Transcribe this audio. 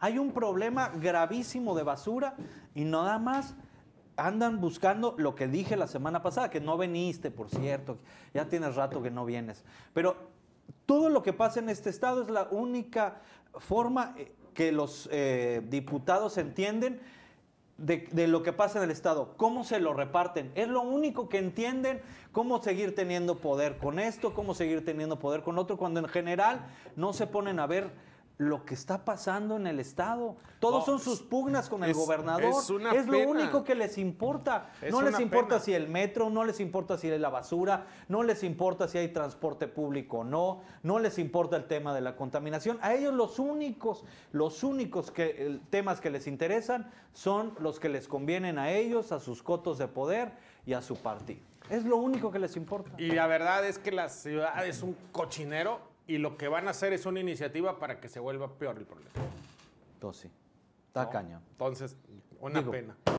Hay un problema gravísimo de basura y nada más andan buscando lo que dije la semana pasada, que no veniste, por cierto, ya tienes rato que no vienes. Pero todo lo que pasa en este estado es la única forma eh, que los eh, diputados entienden de, lo que pasa en el Estado, cómo se lo reparten. Es lo único que entienden, cómo seguir teniendo poder con esto, cómo seguir teniendo poder con otro, cuando en general no se ponen a ver lo que está pasando en el Estado. Todos son sus pugnas con el gobernador. Es, lo único que les importa. no les importa si el metro, no les importa si es la basura, no les importa si hay transporte público o no, no les importa el tema de la contaminación. A ellos los únicos, los únicos que, temas que les interesan son los que les convienen a ellos, a sus cotos de poder y a su partido. Es lo único que les importa. Y la verdad es que la ciudad es un cochinero y lo que van a hacer es una iniciativa para que se vuelva peor el problema. Entonces, está Entonces, una pena.